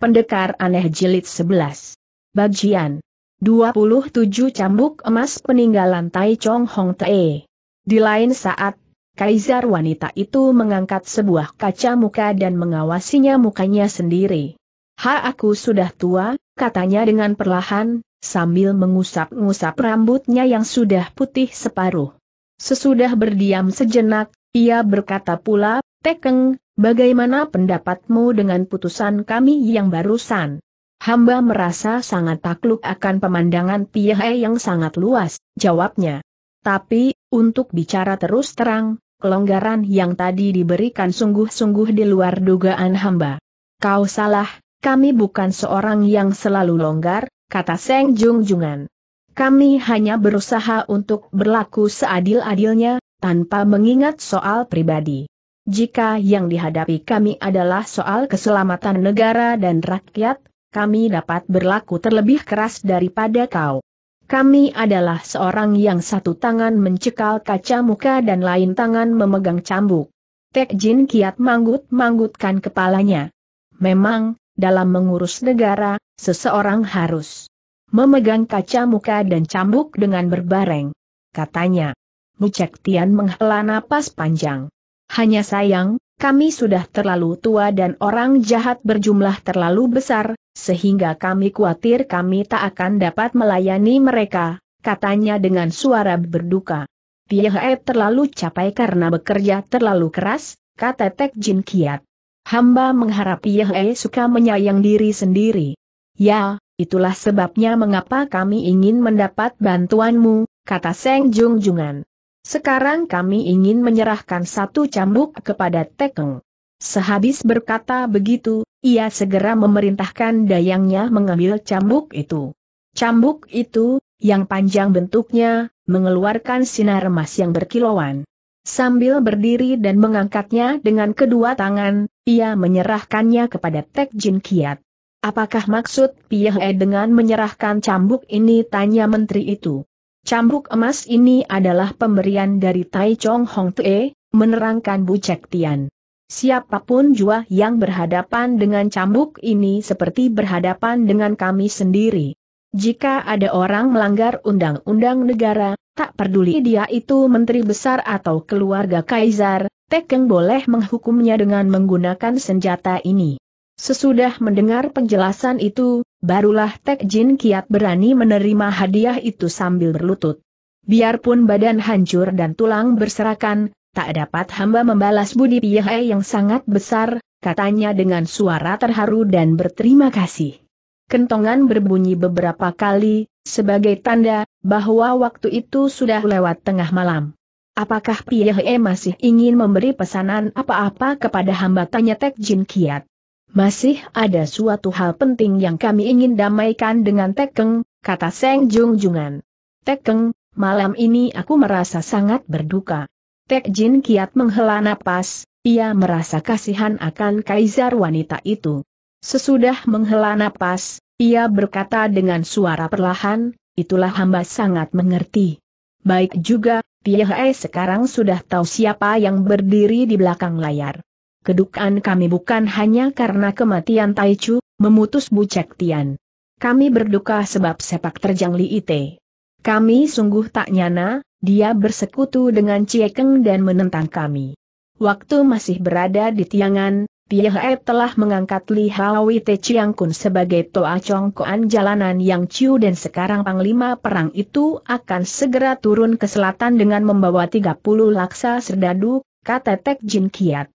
Pendekar Aneh Jilid 11. Bagian 27 Cambuk Emas Peninggalan Tai Chong Hong Tae. Di lain saat, Kaisar wanita itu mengangkat sebuah kaca muka dan mengawasinya mukanya sendiri. Ha aku sudah tua, katanya dengan perlahan, sambil mengusap-ngusap rambutnya yang sudah putih separuh. Sesudah berdiam sejenak, ia berkata pula, Tekeng, bagaimana pendapatmu dengan putusan kami yang barusan? Hamba merasa sangat takluk akan pemandangan Piahe yang sangat luas, jawabnya. Tapi, untuk bicara terus terang, kelonggaran yang tadi diberikan sungguh-sungguh di luar dugaan hamba. Kau salah, kami bukan seorang yang selalu longgar, kata Seng Jung Jungan. Kami hanya berusaha untuk berlaku seadil-adilnya, tanpa mengingat soal pribadi. Jika yang dihadapi kami adalah soal keselamatan negara dan rakyat, kami dapat berlaku terlebih keras daripada kau. Kami adalah seorang yang satu tangan mencekal kaca muka dan lain tangan memegang cambuk. Tek Jin kiat manggut-manggutkan kepalanya. Memang, dalam mengurus negara, seseorang harus memegang kaca muka dan cambuk dengan berbareng. Katanya. Mucek Tian menghela napas panjang. Hanya sayang, kami sudah terlalu tua dan orang jahat berjumlah terlalu besar, sehingga kami khawatir kami tak akan dapat melayani mereka, katanya dengan suara berduka. Tiahe terlalu capai karena bekerja terlalu keras, kata Tek Jin Kiat. Hamba mengharap Yahweh suka menyayang diri sendiri. Ya, itulah sebabnya mengapa kami ingin mendapat bantuanmu, kata Seng Jung Jungan. Sekarang kami ingin menyerahkan satu cambuk kepada Tekeng. Sehabis berkata begitu, ia segera memerintahkan dayangnya mengambil cambuk itu. Cambuk itu, yang panjang bentuknya, mengeluarkan sinar emas yang berkilauan. Sambil berdiri dan mengangkatnya dengan kedua tangan, ia menyerahkannya kepada Tek Jin Kiat. Apakah maksud Pie dengan menyerahkan cambuk ini tanya menteri itu? Cambuk emas ini adalah pemberian dari Tai Chong Hong Tee, menerangkan Bu Cek Tian. Siapapun jua yang berhadapan dengan cambuk ini seperti berhadapan dengan kami sendiri. Jika ada orang melanggar undang-undang negara, tak peduli dia itu menteri besar atau keluarga kaisar, Tekeng boleh menghukumnya dengan menggunakan senjata ini. Sesudah mendengar penjelasan itu, barulah Tek Jin kiat berani menerima hadiah itu sambil berlutut. Biarpun badan hancur dan tulang berserakan, tak dapat hamba membalas budi piyehe yang sangat besar, katanya dengan suara terharu dan berterima kasih. Kentongan berbunyi beberapa kali, sebagai tanda bahwa waktu itu sudah lewat tengah malam. Apakah piyehe masih ingin memberi pesanan apa-apa kepada hamba tanya Tek Jin Kiat? Masih ada suatu hal penting yang kami ingin damaikan dengan Tekeng, kata Seng Jung Jungan. Tekeng, malam ini aku merasa sangat berduka. Tek Jin kiat menghela napas, ia merasa kasihan akan kaisar wanita itu. Sesudah menghela napas, ia berkata dengan suara perlahan, itulah hamba sangat mengerti. Baik juga, Tiahe sekarang sudah tahu siapa yang berdiri di belakang layar kedukaan kami bukan hanya karena kematian Taichu, memutus Cek Tian. Kami berduka sebab sepak terjang Li Ite. Kami sungguh tak nyana, dia bersekutu dengan Ciekeng dan menentang kami. Waktu masih berada di tiangan, Piahe telah mengangkat Li Hawi Te Chiang Kun sebagai Toa Chongkoan jalanan yang Ciu dan sekarang Panglima Perang itu akan segera turun ke selatan dengan membawa 30 laksa serdadu, kata Tek Jin Kiat.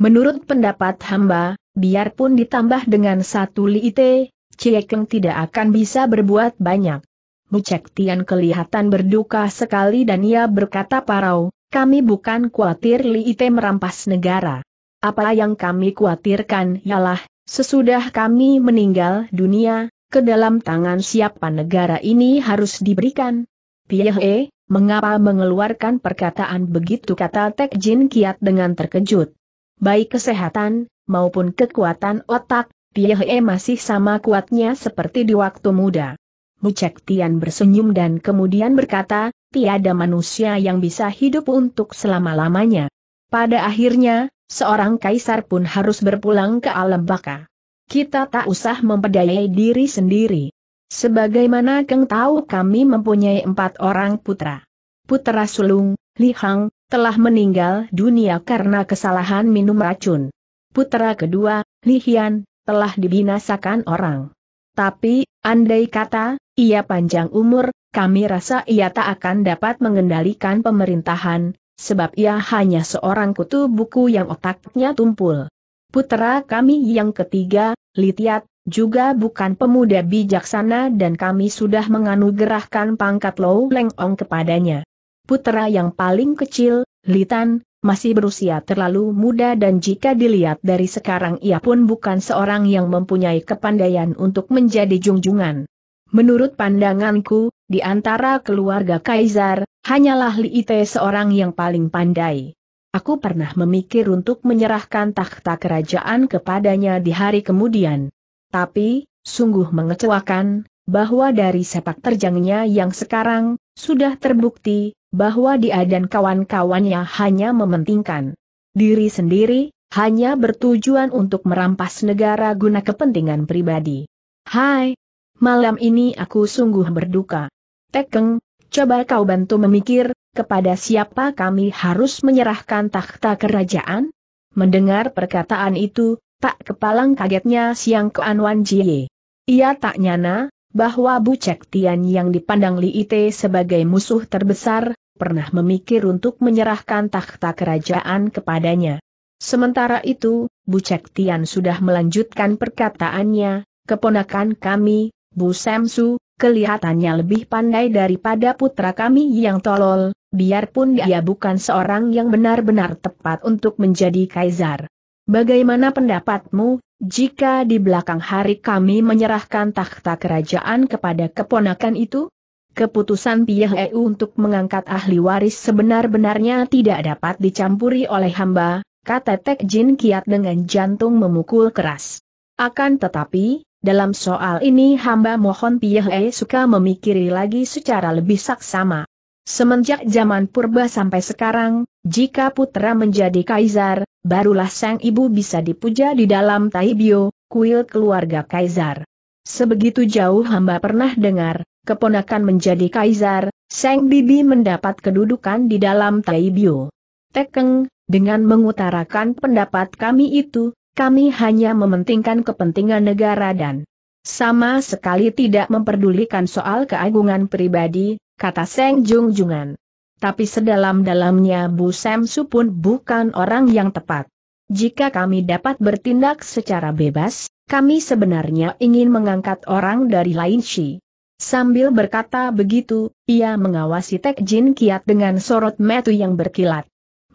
Menurut pendapat hamba, biarpun ditambah dengan satu liite, Ciekeng tidak akan bisa berbuat banyak. Cek Tian kelihatan berduka sekali dan ia berkata parau, kami bukan khawatir liite merampas negara. Apa yang kami khawatirkan ialah, sesudah kami meninggal dunia, ke dalam tangan siapa negara ini harus diberikan. Piehe, mengapa mengeluarkan perkataan begitu kata Tek Jin Kiat dengan terkejut baik kesehatan, maupun kekuatan otak, Pie masih sama kuatnya seperti di waktu muda. Cek Tian bersenyum dan kemudian berkata, tiada manusia yang bisa hidup untuk selama-lamanya. Pada akhirnya, seorang kaisar pun harus berpulang ke alam baka. Kita tak usah memperdayai diri sendiri. Sebagaimana Keng tahu kami mempunyai empat orang putra. Putra sulung, Li Hang, telah meninggal dunia karena kesalahan minum racun. Putra kedua, Li Hian, telah dibinasakan orang. Tapi, andai kata, ia panjang umur, kami rasa ia tak akan dapat mengendalikan pemerintahan, sebab ia hanya seorang kutu buku yang otaknya tumpul. Putra kami yang ketiga, Litiat, juga bukan pemuda bijaksana dan kami sudah menganugerahkan pangkat Low Leng Ong kepadanya. Putera yang paling kecil, Litan, masih berusia terlalu muda dan jika dilihat dari sekarang ia pun bukan seorang yang mempunyai kepandaian untuk menjadi jungjungan. Menurut pandanganku, di antara keluarga Kaisar, hanyalah Li Ite seorang yang paling pandai. Aku pernah memikir untuk menyerahkan takhta kerajaan kepadanya di hari kemudian. Tapi, sungguh mengecewakan, bahwa dari sepak terjangnya yang sekarang, sudah terbukti, bahwa dia dan kawan-kawannya hanya mementingkan diri sendiri, hanya bertujuan untuk merampas negara guna kepentingan pribadi. Hai, malam ini aku sungguh berduka. Tekeng, coba kau bantu memikir, kepada siapa kami harus menyerahkan takhta kerajaan? Mendengar perkataan itu, tak kepalang kagetnya Siang keanuan Jie. Ia tak nyana, bahwa Bu Cek Tian yang dipandang Li Ite sebagai musuh terbesar, pernah memikir untuk menyerahkan takhta kerajaan kepadanya. Sementara itu, Bu Cek Tian sudah melanjutkan perkataannya, keponakan kami, Bu Samsu, kelihatannya lebih pandai daripada putra kami yang tolol, biarpun dia bukan seorang yang benar-benar tepat untuk menjadi kaisar. Bagaimana pendapatmu, jika di belakang hari kami menyerahkan takhta kerajaan kepada keponakan itu? Keputusan Piah EU untuk mengangkat ahli waris sebenar-benarnya tidak dapat dicampuri oleh hamba, kata Tek Jin Kiat dengan jantung memukul keras. Akan tetapi, dalam soal ini hamba mohon Piah E suka memikiri lagi secara lebih saksama. Semenjak zaman purba sampai sekarang, jika putra menjadi kaisar, barulah sang ibu bisa dipuja di dalam Taibio, kuil keluarga kaisar. Sebegitu jauh hamba pernah dengar, keponakan menjadi kaisar, sang bibi mendapat kedudukan di dalam Taibio. Tekeng, dengan mengutarakan pendapat kami itu, kami hanya mementingkan kepentingan negara dan sama sekali tidak memperdulikan soal keagungan pribadi, kata Seng Jung Jungan. Tapi sedalam-dalamnya Bu Samsu pun bukan orang yang tepat. Jika kami dapat bertindak secara bebas, kami sebenarnya ingin mengangkat orang dari lain Shi. Sambil berkata begitu, ia mengawasi Tek Jin Kiat dengan sorot metu yang berkilat.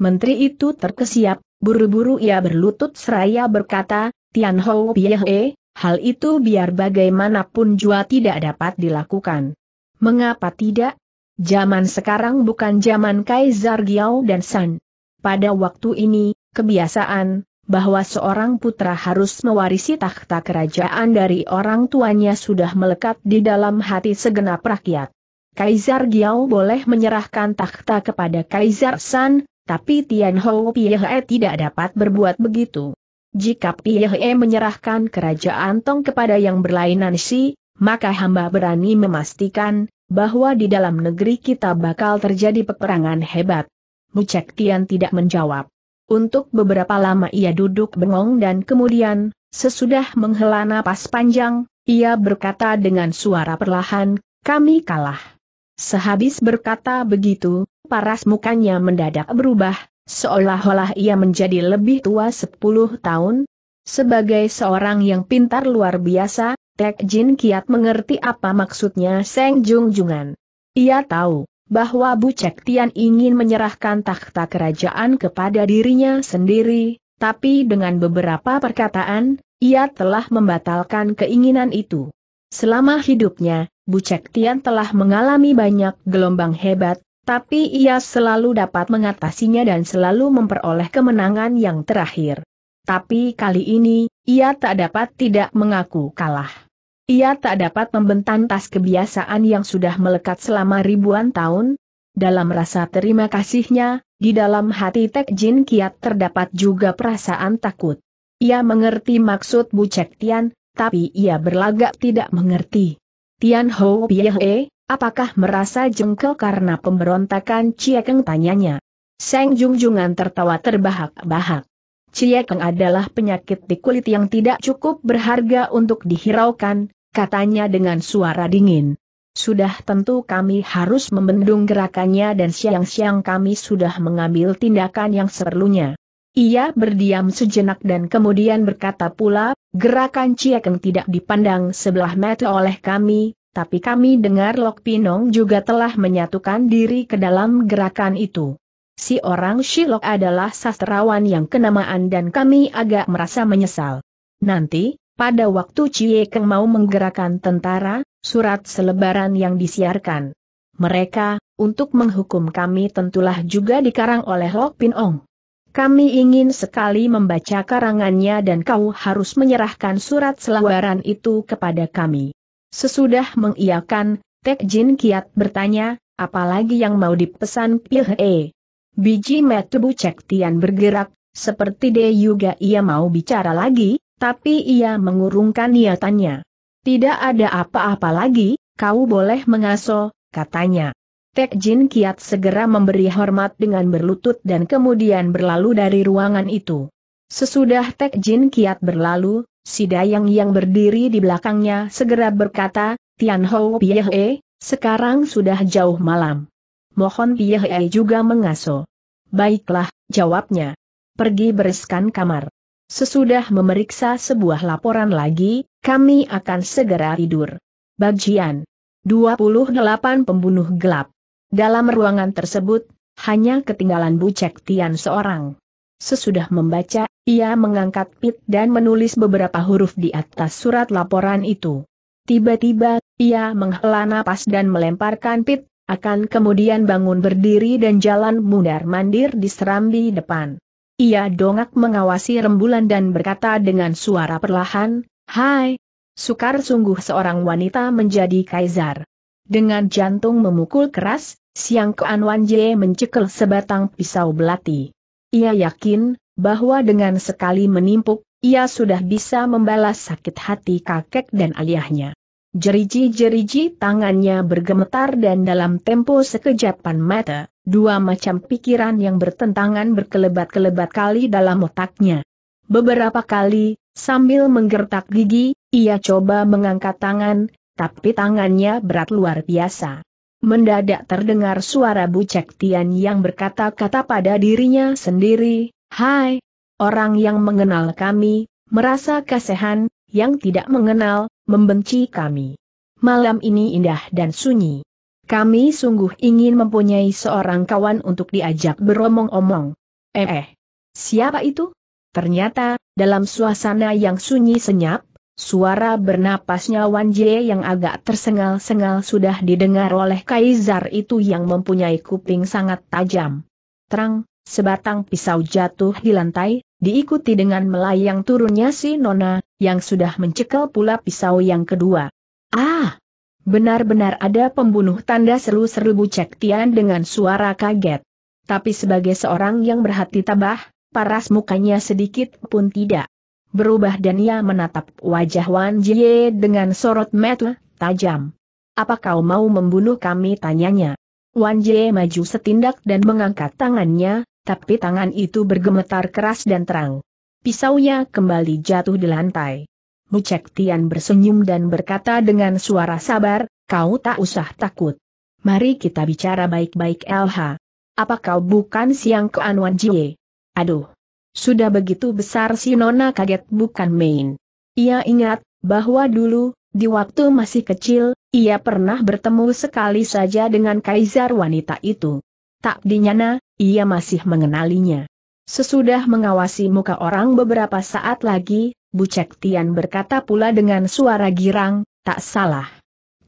Menteri itu terkesiap, buru-buru ia berlutut seraya berkata, Tian Ho Piehe, hal itu biar bagaimanapun jua tidak dapat dilakukan. Mengapa tidak? Zaman sekarang bukan zaman Kaisar Giao dan San. Pada waktu ini, kebiasaan, bahwa seorang putra harus mewarisi takhta kerajaan dari orang tuanya sudah melekat di dalam hati segenap rakyat. Kaisar Giao boleh menyerahkan takhta kepada Kaisar San, tapi Tian Ho Piehe tidak dapat berbuat begitu. Jika Piehe menyerahkan kerajaan Tong kepada yang berlainan si? maka hamba berani memastikan bahwa di dalam negeri kita bakal terjadi peperangan hebat. Mucek Tian tidak menjawab. Untuk beberapa lama ia duduk bengong dan kemudian, sesudah menghela napas panjang, ia berkata dengan suara perlahan, kami kalah. Sehabis berkata begitu, paras mukanya mendadak berubah, seolah-olah ia menjadi lebih tua 10 tahun. Sebagai seorang yang pintar luar biasa, Tek Jin kiat mengerti apa maksudnya Seng Jung Jungan. Ia tahu bahwa Bu Cek Tian ingin menyerahkan takhta kerajaan kepada dirinya sendiri, tapi dengan beberapa perkataan, ia telah membatalkan keinginan itu. Selama hidupnya, Bu Cek Tian telah mengalami banyak gelombang hebat, tapi ia selalu dapat mengatasinya dan selalu memperoleh kemenangan yang terakhir. Tapi kali ini, ia tak dapat tidak mengaku kalah. Ia tak dapat membentang tas kebiasaan yang sudah melekat selama ribuan tahun. Dalam rasa terima kasihnya, di dalam hati Tek Jin Kiat terdapat juga perasaan takut. Ia mengerti maksud Bu Cek Tian, tapi ia berlagak tidak mengerti. Tian Ho Piehe, apakah merasa jengkel karena pemberontakan Ciekeng tanyanya. Seng Jungjungan tertawa terbahak-bahak. Ciekeng adalah penyakit di kulit yang tidak cukup berharga untuk dihiraukan, katanya dengan suara dingin. Sudah tentu kami harus membendung gerakannya dan siang-siang kami sudah mengambil tindakan yang seperlunya. Ia berdiam sejenak dan kemudian berkata pula, gerakan Ciekeng tidak dipandang sebelah mata oleh kami, tapi kami dengar Lok Pinong juga telah menyatukan diri ke dalam gerakan itu. Si orang Shilok adalah sastrawan yang kenamaan dan kami agak merasa menyesal. Nanti, pada waktu Cie Keng mau menggerakkan tentara, surat selebaran yang disiarkan. Mereka, untuk menghukum kami tentulah juga dikarang oleh Lok Pin Ong. Kami ingin sekali membaca karangannya dan kau harus menyerahkan surat selebaran itu kepada kami. Sesudah mengiakan, Tek Jin Kiat bertanya, apalagi yang mau dipesan E? Biji Metubu Cek Tian bergerak, seperti dia juga ia mau bicara lagi, tapi ia mengurungkan niatannya. Tidak ada apa-apa lagi, kau boleh mengaso, katanya. Tek Jin Kiat segera memberi hormat dengan berlutut dan kemudian berlalu dari ruangan itu. Sesudah Tek Jin Kiat berlalu, si Dayang yang berdiri di belakangnya segera berkata, Tian Hou Piehe, sekarang sudah jauh malam. Mohon Piehe juga mengaso. Baiklah, jawabnya. Pergi bereskan kamar. Sesudah memeriksa sebuah laporan lagi, kami akan segera tidur. Bagian 28 Pembunuh Gelap Dalam ruangan tersebut, hanya ketinggalan Bu Cek Tian seorang. Sesudah membaca, ia mengangkat pit dan menulis beberapa huruf di atas surat laporan itu. Tiba-tiba, ia menghela napas dan melemparkan pit, akan kemudian bangun berdiri dan jalan mundar-mandir di serambi depan. Ia dongak mengawasi rembulan dan berkata dengan suara perlahan, Hai, sukar sungguh seorang wanita menjadi kaisar. Dengan jantung memukul keras, Siang Kuan Wan Ye mencekel sebatang pisau belati. Ia yakin, bahwa dengan sekali menimpuk, ia sudah bisa membalas sakit hati kakek dan aliahnya. Jeriji-jeriji tangannya bergemetar dan dalam tempo sekejapan mata, Dua macam pikiran yang bertentangan berkelebat-kelebat kali dalam otaknya. Beberapa kali, sambil menggertak gigi, ia coba mengangkat tangan, tapi tangannya berat luar biasa. Mendadak terdengar suara Bu Tian yang berkata-kata pada dirinya sendiri, Hai, orang yang mengenal kami, merasa kasihan, yang tidak mengenal, membenci kami. Malam ini indah dan sunyi. Kami sungguh ingin mempunyai seorang kawan untuk diajak beromong-omong. Eh, eh. Siapa itu? Ternyata, dalam suasana yang sunyi senyap, suara bernapasnya Wan Jie yang agak tersengal-sengal sudah didengar oleh Kaisar itu yang mempunyai kuping sangat tajam. Terang, sebatang pisau jatuh di lantai, diikuti dengan melayang turunnya si Nona, yang sudah mencekal pula pisau yang kedua. Ah! Benar-benar ada pembunuh tanda seru-seru Bucek Tian dengan suara kaget. Tapi sebagai seorang yang berhati tabah, paras mukanya sedikit pun tidak berubah dan ia menatap wajah Wan Jie dengan sorot mata tajam. Apa kau mau membunuh kami tanyanya. Wan Jie maju setindak dan mengangkat tangannya, tapi tangan itu bergemetar keras dan terang. Pisaunya kembali jatuh di lantai. Mucek Tian bersenyum dan berkata dengan suara sabar, kau tak usah takut. Mari kita bicara baik-baik LH. Apa kau bukan siang ke Anwan Jie? Aduh. Sudah begitu besar si Nona kaget bukan main. Ia ingat, bahwa dulu, di waktu masih kecil, ia pernah bertemu sekali saja dengan kaisar wanita itu. Tak dinyana, ia masih mengenalinya. Sesudah mengawasi muka orang beberapa saat lagi, Cek Tian berkata pula dengan suara girang, tak salah.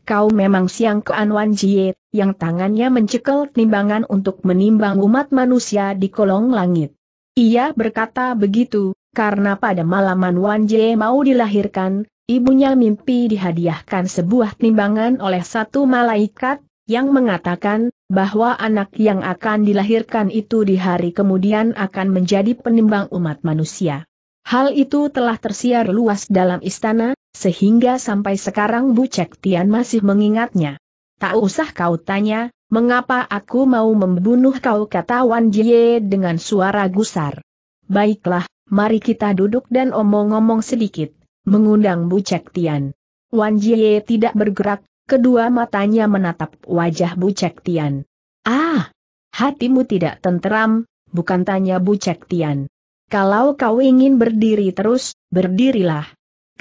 Kau memang siang Kean Wan Jie, yang tangannya mencekel timbangan untuk menimbang umat manusia di kolong langit. Ia berkata begitu, karena pada malaman Wan Jie mau dilahirkan, ibunya mimpi dihadiahkan sebuah timbangan oleh satu malaikat, yang mengatakan, bahwa anak yang akan dilahirkan itu di hari kemudian akan menjadi penimbang umat manusia. Hal itu telah tersiar luas dalam istana, sehingga sampai sekarang Bu Cek Tian masih mengingatnya. Tak usah kau tanya, mengapa aku mau membunuh kau kata Wan Jie dengan suara gusar. Baiklah, mari kita duduk dan omong-omong sedikit, mengundang Bu Cek Tian. Wan Jie tidak bergerak, kedua matanya menatap wajah Bu Cek Tian. Ah! Hatimu tidak tenteram, bukan tanya Bu Cek Tian. Kalau kau ingin berdiri terus, berdirilah.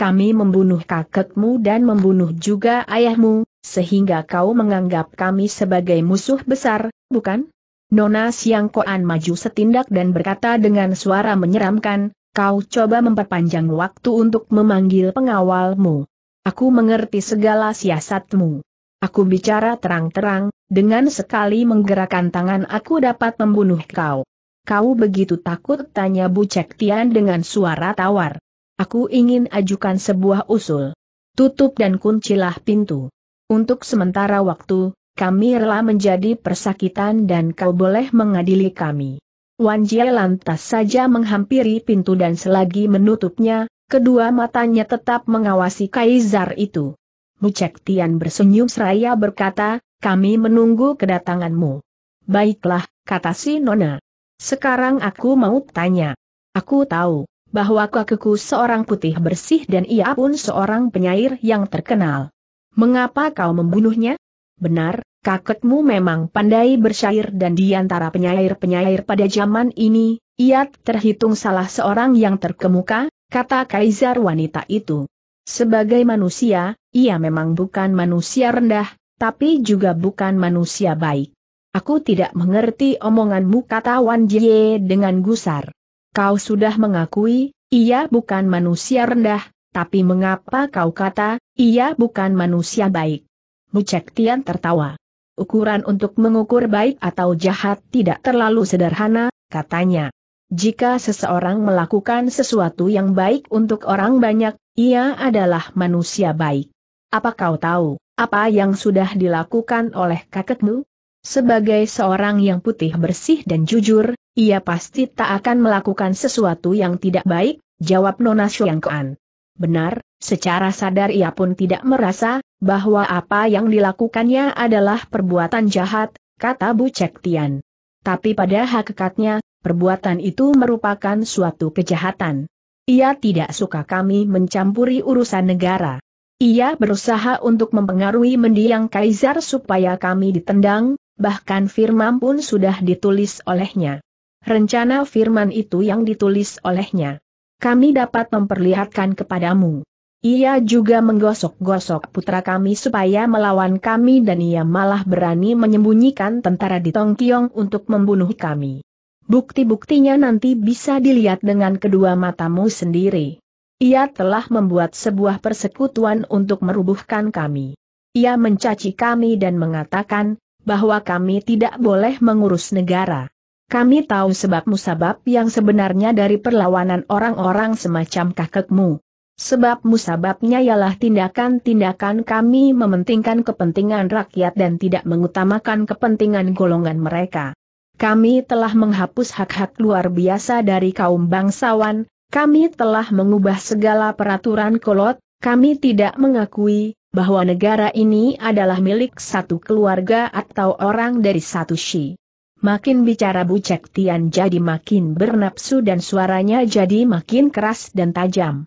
Kami membunuh kakekmu dan membunuh juga ayahmu, sehingga kau menganggap kami sebagai musuh besar, bukan? Nona Siang Koan maju setindak dan berkata dengan suara menyeramkan, kau coba memperpanjang waktu untuk memanggil pengawalmu. Aku mengerti segala siasatmu. Aku bicara terang-terang, dengan sekali menggerakkan tangan aku dapat membunuh kau. Kau begitu takut tanya Bu Cek Tian dengan suara tawar. Aku ingin ajukan sebuah usul. Tutup dan kuncilah pintu. Untuk sementara waktu, kami rela menjadi persakitan dan kau boleh mengadili kami. Wan Jie lantas saja menghampiri pintu dan selagi menutupnya, kedua matanya tetap mengawasi Kaisar itu. Bu Cek Tian bersenyum seraya berkata, kami menunggu kedatanganmu. Baiklah, kata si Nona. Sekarang aku mau tanya. Aku tahu, bahwa kakekku seorang putih bersih dan ia pun seorang penyair yang terkenal. Mengapa kau membunuhnya? Benar, kakekmu memang pandai bersyair dan di antara penyair-penyair pada zaman ini, ia terhitung salah seorang yang terkemuka, kata kaisar wanita itu. Sebagai manusia, ia memang bukan manusia rendah, tapi juga bukan manusia baik. Aku tidak mengerti omonganmu kata Wan Jie dengan gusar. Kau sudah mengakui, ia bukan manusia rendah, tapi mengapa kau kata, ia bukan manusia baik? Mucek Tian tertawa. Ukuran untuk mengukur baik atau jahat tidak terlalu sederhana, katanya. Jika seseorang melakukan sesuatu yang baik untuk orang banyak, ia adalah manusia baik. Apa kau tahu, apa yang sudah dilakukan oleh kakekmu? Sebagai seorang yang putih bersih dan jujur, ia pasti tak akan melakukan sesuatu yang tidak baik, jawab Nona Xiangkuan. Benar, secara sadar ia pun tidak merasa, bahwa apa yang dilakukannya adalah perbuatan jahat, kata Bu Cek Tian. Tapi pada hakikatnya, perbuatan itu merupakan suatu kejahatan. Ia tidak suka kami mencampuri urusan negara. Ia berusaha untuk mempengaruhi mendiang kaisar supaya kami ditendang, bahkan firman pun sudah ditulis olehnya. Rencana firman itu yang ditulis olehnya. Kami dapat memperlihatkan kepadamu. Ia juga menggosok-gosok putra kami supaya melawan kami dan ia malah berani menyembunyikan tentara di Tongkyong untuk membunuh kami. Bukti-buktinya nanti bisa dilihat dengan kedua matamu sendiri. Ia telah membuat sebuah persekutuan untuk merubuhkan kami. Ia mencaci kami dan mengatakan, bahwa kami tidak boleh mengurus negara. Kami tahu sebab musabab yang sebenarnya dari perlawanan orang-orang semacam kakekmu. Sebab musababnya ialah tindakan-tindakan kami mementingkan kepentingan rakyat dan tidak mengutamakan kepentingan golongan mereka. Kami telah menghapus hak-hak luar biasa dari kaum bangsawan, kami telah mengubah segala peraturan kolot, kami tidak mengakui, bahwa negara ini adalah milik satu keluarga atau orang dari satu Shi. Makin bicara bu Cek Tian jadi makin bernapsu dan suaranya jadi makin keras dan tajam.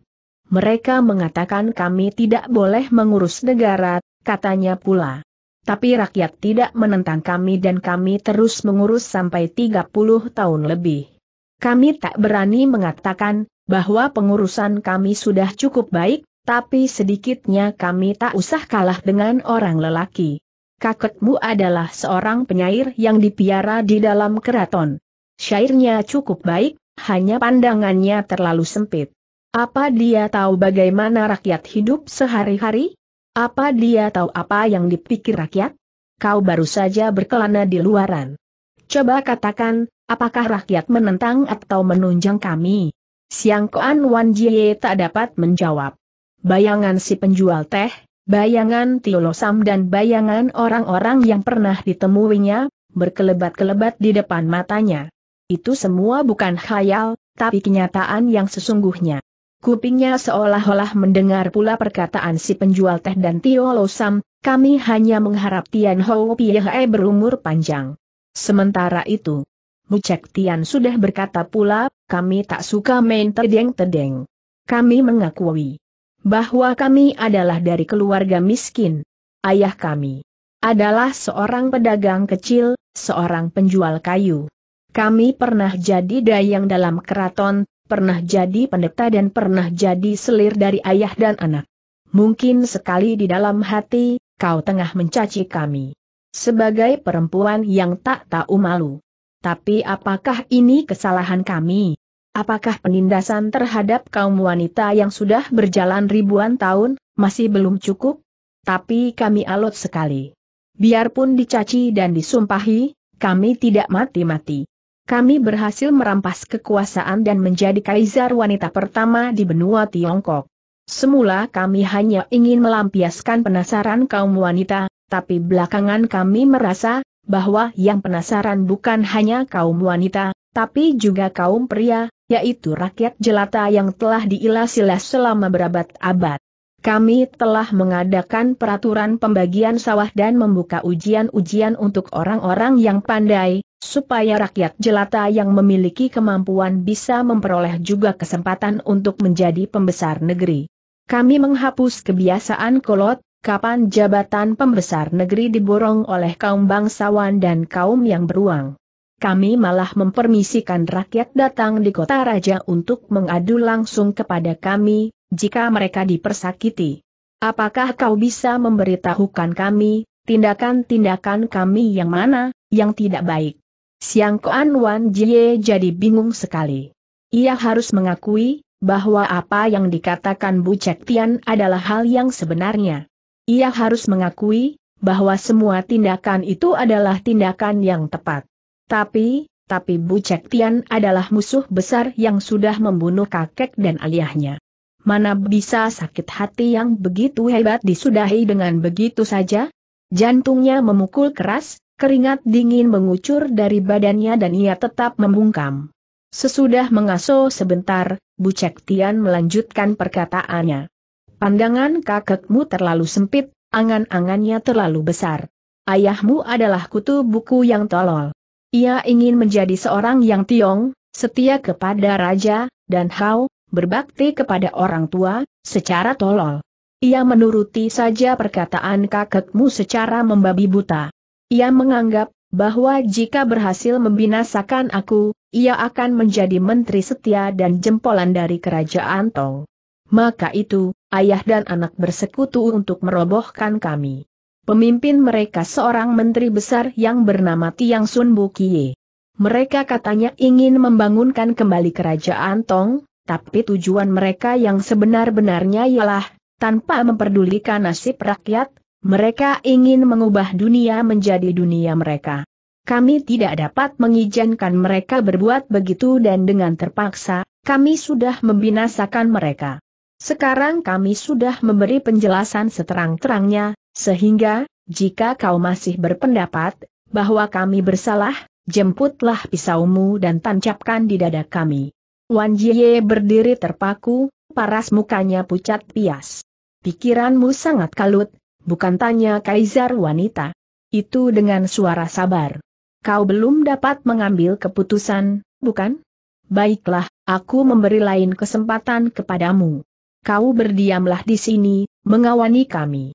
Mereka mengatakan kami tidak boleh mengurus negara, katanya pula. Tapi rakyat tidak menentang kami dan kami terus mengurus sampai 30 tahun lebih. Kami tak berani mengatakan, bahwa pengurusan kami sudah cukup baik, tapi sedikitnya kami tak usah kalah dengan orang lelaki. Kakekmu adalah seorang penyair yang dipiara di dalam keraton. Syairnya cukup baik, hanya pandangannya terlalu sempit. Apa dia tahu bagaimana rakyat hidup sehari-hari? Apa dia tahu apa yang dipikir rakyat? Kau baru saja berkelana di luaran. Coba katakan, apakah rakyat menentang atau menunjang kami? Siang Koan Wan Jie tak dapat menjawab bayangan si penjual teh, bayangan Tiolosam dan bayangan orang-orang yang pernah ditemuinya, berkelebat-kelebat di depan matanya. Itu semua bukan khayal, tapi kenyataan yang sesungguhnya. Kupingnya seolah-olah mendengar pula perkataan si penjual teh dan Tio Losam, kami hanya mengharap Tian Ho Piehe berumur panjang. Sementara itu, Mucek Tian sudah berkata pula, kami tak suka main tedeng-tedeng. Kami mengakui bahwa kami adalah dari keluarga miskin. Ayah kami adalah seorang pedagang kecil, seorang penjual kayu. Kami pernah jadi dayang dalam keraton, pernah jadi pendeta dan pernah jadi selir dari ayah dan anak. Mungkin sekali di dalam hati, kau tengah mencaci kami. Sebagai perempuan yang tak tahu malu. Tapi apakah ini kesalahan kami? Apakah penindasan terhadap kaum wanita yang sudah berjalan ribuan tahun, masih belum cukup? Tapi kami alot sekali. Biarpun dicaci dan disumpahi, kami tidak mati-mati. Kami berhasil merampas kekuasaan dan menjadi kaisar wanita pertama di benua Tiongkok. Semula kami hanya ingin melampiaskan penasaran kaum wanita, tapi belakangan kami merasa bahwa yang penasaran bukan hanya kaum wanita, tapi juga kaum pria, yaitu rakyat jelata yang telah diilas-ilas selama berabad-abad. Kami telah mengadakan peraturan pembagian sawah dan membuka ujian-ujian untuk orang-orang yang pandai, supaya rakyat jelata yang memiliki kemampuan bisa memperoleh juga kesempatan untuk menjadi pembesar negeri. Kami menghapus kebiasaan kolot, kapan jabatan pembesar negeri diborong oleh kaum bangsawan dan kaum yang beruang kami malah mempermisikan rakyat datang di kota raja untuk mengadu langsung kepada kami, jika mereka dipersakiti. Apakah kau bisa memberitahukan kami, tindakan-tindakan kami yang mana, yang tidak baik? Siang Koan Wan Jie jadi bingung sekali. Ia harus mengakui, bahwa apa yang dikatakan Bu Cek Tian adalah hal yang sebenarnya. Ia harus mengakui, bahwa semua tindakan itu adalah tindakan yang tepat. Tapi, tapi Bu Cek Tian adalah musuh besar yang sudah membunuh kakek dan aliahnya. Mana bisa sakit hati yang begitu hebat disudahi dengan begitu saja? Jantungnya memukul keras, keringat dingin mengucur dari badannya dan ia tetap membungkam. Sesudah mengasuh sebentar, Bu Cek Tian melanjutkan perkataannya. Pandangan kakekmu terlalu sempit, angan-angannya terlalu besar. Ayahmu adalah kutu buku yang tolol. Ia ingin menjadi seorang yang tiong, setia kepada raja, dan hau, berbakti kepada orang tua, secara tolol. Ia menuruti saja perkataan kakekmu secara membabi buta. Ia menganggap bahwa jika berhasil membinasakan aku, ia akan menjadi menteri setia dan jempolan dari kerajaan Tong. Maka itu, ayah dan anak bersekutu untuk merobohkan kami. Pemimpin mereka seorang menteri besar yang bernama Tiang Sun Bukie. Mereka katanya ingin membangunkan kembali kerajaan Tong, tapi tujuan mereka yang sebenar-benarnya ialah, tanpa memperdulikan nasib rakyat, mereka ingin mengubah dunia menjadi dunia mereka. Kami tidak dapat mengizinkan mereka berbuat begitu dan dengan terpaksa, kami sudah membinasakan mereka. Sekarang kami sudah memberi penjelasan seterang-terangnya, sehingga, jika kau masih berpendapat bahwa kami bersalah, jemputlah pisaumu dan tancapkan di dada kami. Wan Jie berdiri terpaku, paras mukanya pucat pias. Pikiranmu sangat kalut, bukan tanya kaisar wanita. Itu dengan suara sabar. Kau belum dapat mengambil keputusan, bukan? Baiklah, aku memberi lain kesempatan kepadamu. Kau berdiamlah di sini, mengawani kami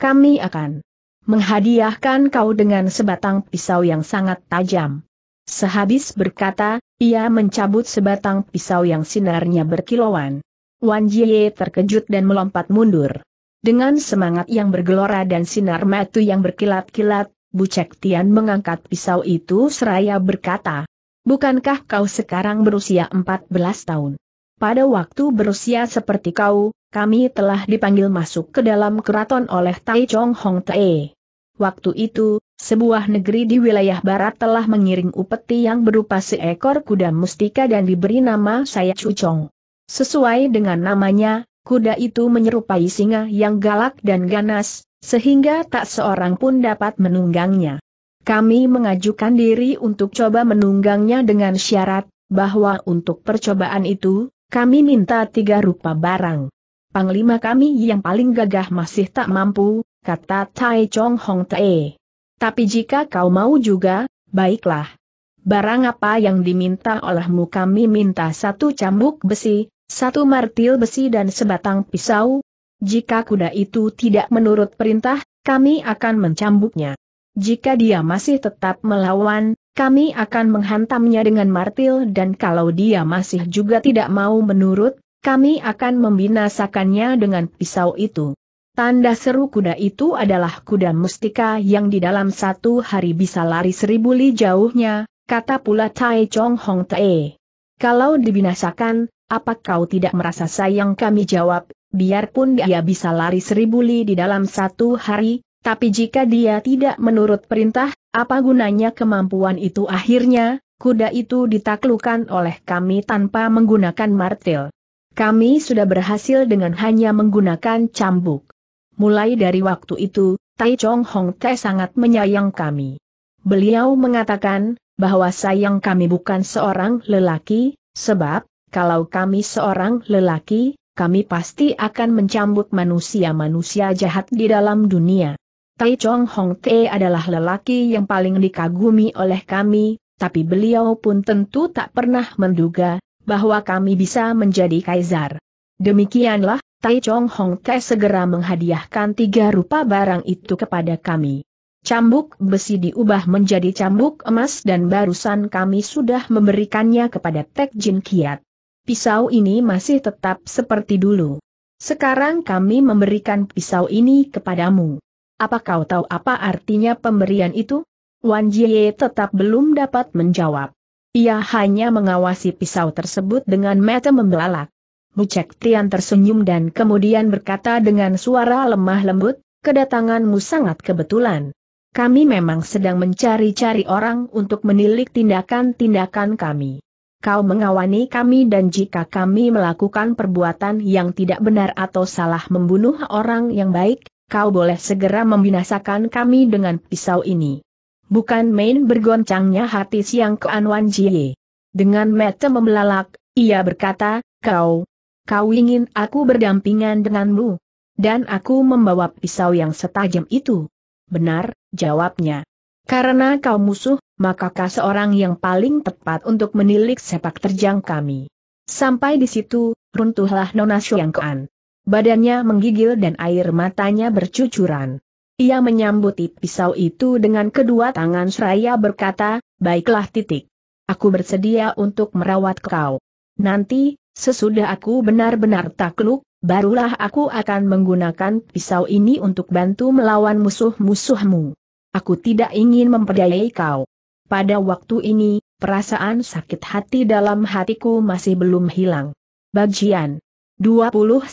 kami akan menghadiahkan kau dengan sebatang pisau yang sangat tajam. Sehabis berkata, ia mencabut sebatang pisau yang sinarnya berkilauan. Wan Jie terkejut dan melompat mundur. Dengan semangat yang bergelora dan sinar matu yang berkilat-kilat, Bu Cek Tian mengangkat pisau itu seraya berkata, Bukankah kau sekarang berusia 14 tahun? Pada waktu berusia seperti kau, kami telah dipanggil masuk ke dalam keraton oleh Tai Chong Hong Tae. Waktu itu, sebuah negeri di wilayah barat telah mengiring upeti yang berupa seekor kuda mustika dan diberi nama saya Cucong. Sesuai dengan namanya, kuda itu menyerupai singa yang galak dan ganas, sehingga tak seorang pun dapat menunggangnya. Kami mengajukan diri untuk coba menunggangnya dengan syarat, bahwa untuk percobaan itu, kami minta tiga rupa barang. Panglima kami yang paling gagah masih tak mampu, kata Tai Chong Hong Tae. Tapi jika kau mau juga, baiklah. Barang apa yang diminta olehmu kami minta satu cambuk besi, satu martil besi dan sebatang pisau. Jika kuda itu tidak menurut perintah, kami akan mencambuknya. Jika dia masih tetap melawan, kami akan menghantamnya dengan martil dan kalau dia masih juga tidak mau menurut, kami akan membinasakannya dengan pisau itu. Tanda seru kuda itu adalah kuda mustika yang di dalam satu hari bisa lari seribu li jauhnya, kata pula Tai Chong Hong Tae. Kalau dibinasakan, apa kau tidak merasa sayang kami jawab, biarpun dia bisa lari seribu li di dalam satu hari, tapi jika dia tidak menurut perintah, apa gunanya kemampuan itu akhirnya, kuda itu ditaklukan oleh kami tanpa menggunakan martil. Kami sudah berhasil dengan hanya menggunakan cambuk. Mulai dari waktu itu, Tai Chong Hong Te sangat menyayang kami. Beliau mengatakan, bahwa sayang kami bukan seorang lelaki, sebab, kalau kami seorang lelaki, kami pasti akan mencambuk manusia-manusia jahat di dalam dunia. Tai Chong Hong Te adalah lelaki yang paling dikagumi oleh kami, tapi beliau pun tentu tak pernah menduga, bahwa kami bisa menjadi kaisar. Demikianlah, Tai Chong Hong Te segera menghadiahkan tiga rupa barang itu kepada kami. Cambuk besi diubah menjadi cambuk emas dan barusan kami sudah memberikannya kepada Tek Jin Kiat. Pisau ini masih tetap seperti dulu. Sekarang kami memberikan pisau ini kepadamu. Apa kau tahu apa artinya pemberian itu? Wan Jie tetap belum dapat menjawab. Ia hanya mengawasi pisau tersebut dengan mata membelalak. Mucek Tian tersenyum dan kemudian berkata dengan suara lemah lembut, kedatanganmu sangat kebetulan. Kami memang sedang mencari-cari orang untuk menilik tindakan-tindakan kami. Kau mengawani kami dan jika kami melakukan perbuatan yang tidak benar atau salah membunuh orang yang baik, kau boleh segera membinasakan kami dengan pisau ini. Bukan main bergoncangnya hati siang Kean Wan Jie. Dengan mata membelalak, ia berkata, kau, kau ingin aku berdampingan denganmu. Dan aku membawa pisau yang setajam itu. Benar, jawabnya. Karena kau musuh, maka makakah seorang yang paling tepat untuk menilik sepak terjang kami. Sampai di situ, runtuhlah Nona kean. Badannya menggigil dan air matanya bercucuran. Ia menyambut pisau itu dengan kedua tangan seraya berkata, baiklah titik. Aku bersedia untuk merawat kau. Nanti, sesudah aku benar-benar takluk, barulah aku akan menggunakan pisau ini untuk bantu melawan musuh-musuhmu. Aku tidak ingin memperdayai kau. Pada waktu ini, perasaan sakit hati dalam hatiku masih belum hilang. Bagian 29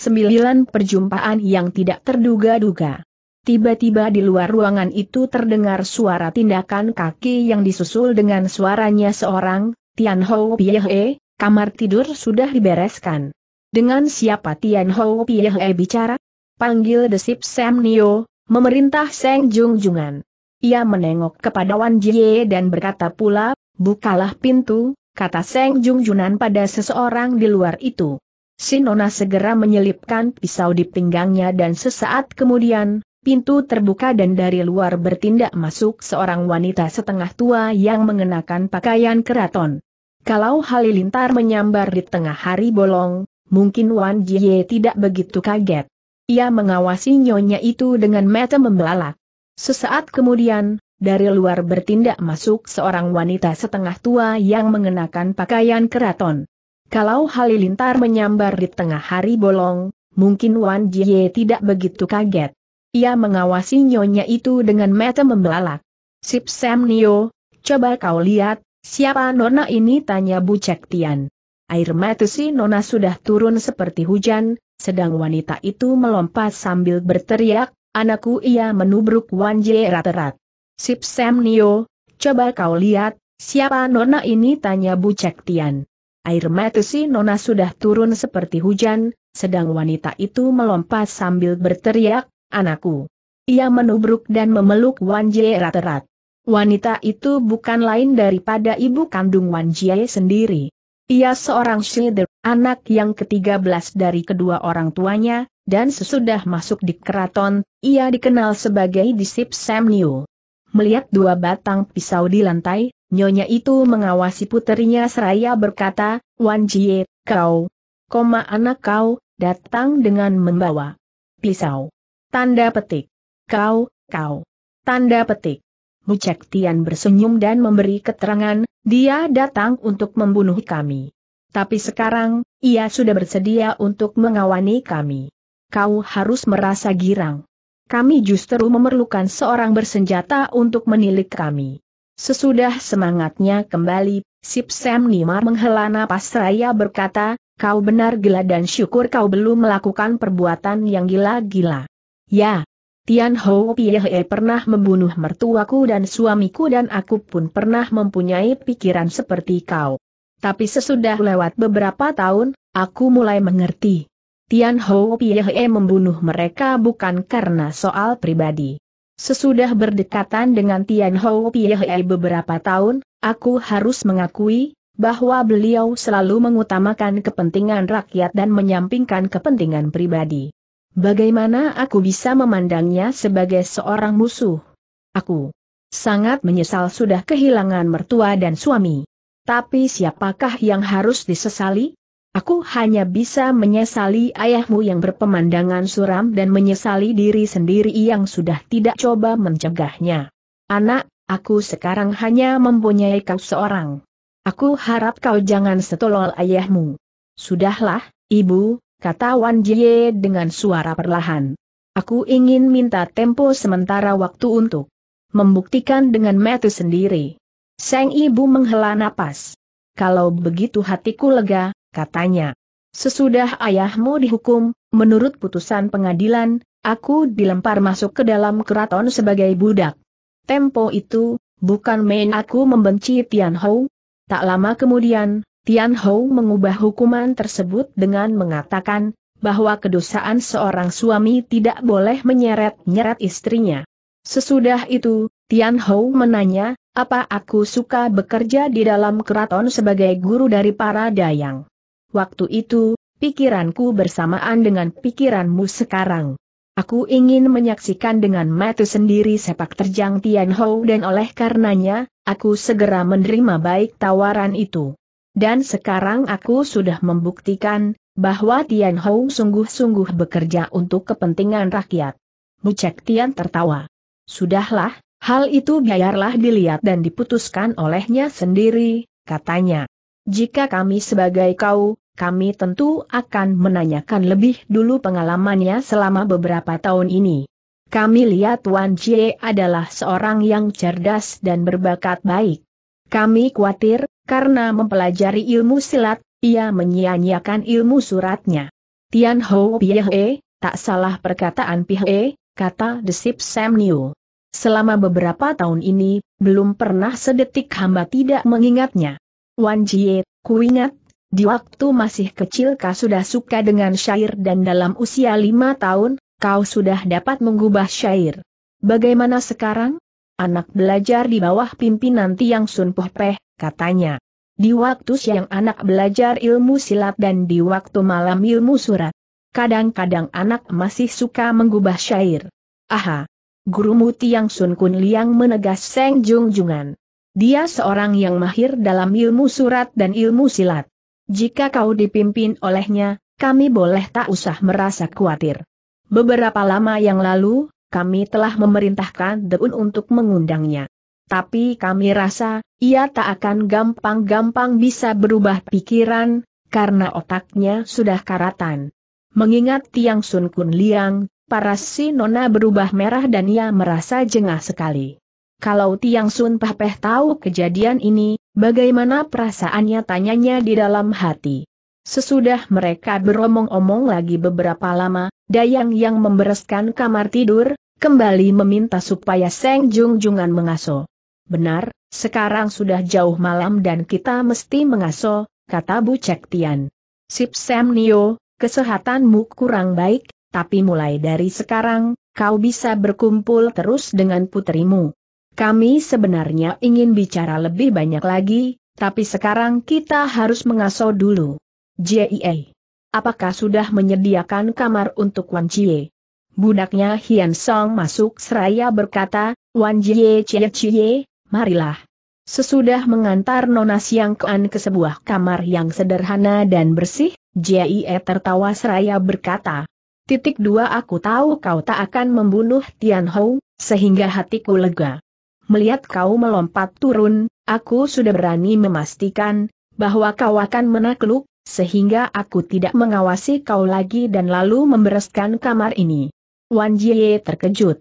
Perjumpaan yang tidak terduga-duga Tiba-tiba di luar ruangan itu terdengar suara tindakan kaki yang disusul dengan suaranya seorang, Tian Hou Piehe, kamar tidur sudah dibereskan. Dengan siapa Tian Hou Piehe bicara? Panggil desip Sam Nio, memerintah Seng Jung Jungan. Ia menengok kepada Wan Jie dan berkata pula, bukalah pintu, kata Seng Jung Junan pada seseorang di luar itu. Sinona segera menyelipkan pisau di pinggangnya dan sesaat kemudian, pintu terbuka dan dari luar bertindak masuk seorang wanita setengah tua yang mengenakan pakaian keraton. Kalau Halilintar menyambar di tengah hari bolong, mungkin Wan Jie tidak begitu kaget. Ia mengawasi nyonya itu dengan mata membelalak. Sesaat kemudian, dari luar bertindak masuk seorang wanita setengah tua yang mengenakan pakaian keraton. Kalau Halilintar menyambar di tengah hari bolong, mungkin Wan Jie tidak begitu kaget. Ia mengawasi nyonya itu dengan mata membelalak. Sip Sam Nio, coba kau lihat, siapa nona ini tanya Bu Cek Tian. Air mata si nona sudah turun seperti hujan, sedang wanita itu melompat sambil berteriak, anakku ia menubruk Wan Jie rat-rat. Sip Sam Nio, coba kau lihat, siapa nona ini tanya Bu Cek Tian. Air mata si nona sudah turun seperti hujan, sedang wanita itu melompat sambil berteriak, Anakku. Ia menubruk dan memeluk Wan Jie erat-erat. Wanita itu bukan lain daripada ibu kandung Wan Jie sendiri. Ia seorang Shider, anak yang ke-13 dari kedua orang tuanya, dan sesudah masuk di keraton, ia dikenal sebagai disip Sam Niu. Melihat dua batang pisau di lantai, nyonya itu mengawasi puterinya seraya berkata, Wan Jie, kau, koma anak kau, datang dengan membawa pisau. Tanda petik. Kau, kau. Tanda petik. Bucek Tian bersenyum dan memberi keterangan, dia datang untuk membunuh kami. Tapi sekarang, ia sudah bersedia untuk mengawani kami. Kau harus merasa girang. Kami justru memerlukan seorang bersenjata untuk menilik kami. Sesudah semangatnya kembali, Sip Sam Nimar menghela napas raya berkata, Kau benar gila dan syukur kau belum melakukan perbuatan yang gila-gila. Ya, Tian Ho Piehe pernah membunuh mertuaku dan suamiku dan aku pun pernah mempunyai pikiran seperti kau. Tapi sesudah lewat beberapa tahun, aku mulai mengerti. Tian Ho Piehe membunuh mereka bukan karena soal pribadi. Sesudah berdekatan dengan Tian Ho Piehe beberapa tahun, aku harus mengakui, bahwa beliau selalu mengutamakan kepentingan rakyat dan menyampingkan kepentingan pribadi. Bagaimana aku bisa memandangnya sebagai seorang musuh? Aku sangat menyesal sudah kehilangan mertua dan suami. Tapi siapakah yang harus disesali? Aku hanya bisa menyesali ayahmu yang berpemandangan suram dan menyesali diri sendiri yang sudah tidak coba mencegahnya. Anak, aku sekarang hanya mempunyai kau seorang. Aku harap kau jangan setolol ayahmu. Sudahlah, ibu, kata Wan Jie dengan suara perlahan. Aku ingin minta tempo sementara waktu untuk membuktikan dengan metu sendiri. Seng ibu menghela napas. Kalau begitu hatiku lega, katanya. Sesudah ayahmu dihukum, menurut putusan pengadilan, aku dilempar masuk ke dalam keraton sebagai budak. Tempo itu, bukan main aku membenci Tian Hou. Tak lama kemudian, Tian Hou mengubah hukuman tersebut dengan mengatakan, bahwa kedosaan seorang suami tidak boleh menyeret-nyeret istrinya. Sesudah itu, Tian Hou menanya, apa aku suka bekerja di dalam keraton sebagai guru dari para dayang? Waktu itu, pikiranku bersamaan dengan pikiranmu sekarang. Aku ingin menyaksikan dengan mata sendiri sepak terjang Tian Hou dan oleh karenanya, aku segera menerima baik tawaran itu. Dan sekarang aku sudah membuktikan, bahwa Tian Hou sungguh-sungguh bekerja untuk kepentingan rakyat. Cek Tian tertawa. Sudahlah, hal itu biarlah dilihat dan diputuskan olehnya sendiri, katanya. Jika kami sebagai kau, kami tentu akan menanyakan lebih dulu pengalamannya selama beberapa tahun ini. Kami lihat Wan Jie adalah seorang yang cerdas dan berbakat baik. Kami khawatir, karena mempelajari ilmu silat, ia menyia-nyiakan ilmu suratnya. Tian Ho Piehe, tak salah perkataan Piehe, kata Desip Sam Niu. Selama beberapa tahun ini, belum pernah sedetik hamba tidak mengingatnya. Wan Jie, ku ingat, di waktu masih kecil kau sudah suka dengan syair dan dalam usia lima tahun, kau sudah dapat mengubah syair. Bagaimana sekarang? Anak belajar di bawah pimpinan Tiang Sun Poh Peh, katanya. Di waktu siang anak belajar ilmu silat dan di waktu malam ilmu surat. Kadang-kadang anak masih suka mengubah syair. Aha! Gurumu Tiang Sun Kun Liang menegas Seng Jung Jungan. Dia seorang yang mahir dalam ilmu surat dan ilmu silat. Jika kau dipimpin olehnya, kami boleh tak usah merasa khawatir. Beberapa lama yang lalu, kami telah memerintahkan Deun untuk mengundangnya tapi kami rasa, ia tak akan gampang-gampang bisa berubah pikiran, karena otaknya sudah karatan. Mengingat Tiang Sun Kun Liang, paras si Nona berubah merah dan ia merasa jengah sekali. Kalau Tiang Sun Pahpeh tahu kejadian ini, bagaimana perasaannya tanyanya di dalam hati. Sesudah mereka beromong-omong lagi beberapa lama, Dayang yang membereskan kamar tidur, kembali meminta supaya Seng Jung Jungan mengasuh. Benar, sekarang sudah jauh malam dan kita mesti mengaso, kata Bu Cektian. Tian. Sip Sam Nio, kesehatanmu kurang baik, tapi mulai dari sekarang, kau bisa berkumpul terus dengan putrimu. Kami sebenarnya ingin bicara lebih banyak lagi, tapi sekarang kita harus mengaso dulu. JIA. Apakah sudah menyediakan kamar untuk Wan Chie? Budaknya Hian Song masuk seraya berkata, Wan Jie Cie Cie, marilah. Sesudah mengantar Nona Siang Kean ke sebuah kamar yang sederhana dan bersih, JIE tertawa seraya berkata, Titik dua aku tahu kau tak akan membunuh Tian Hou, sehingga hatiku lega. Melihat kau melompat turun, aku sudah berani memastikan, bahwa kau akan menakluk, sehingga aku tidak mengawasi kau lagi dan lalu membereskan kamar ini. Wan Jie terkejut.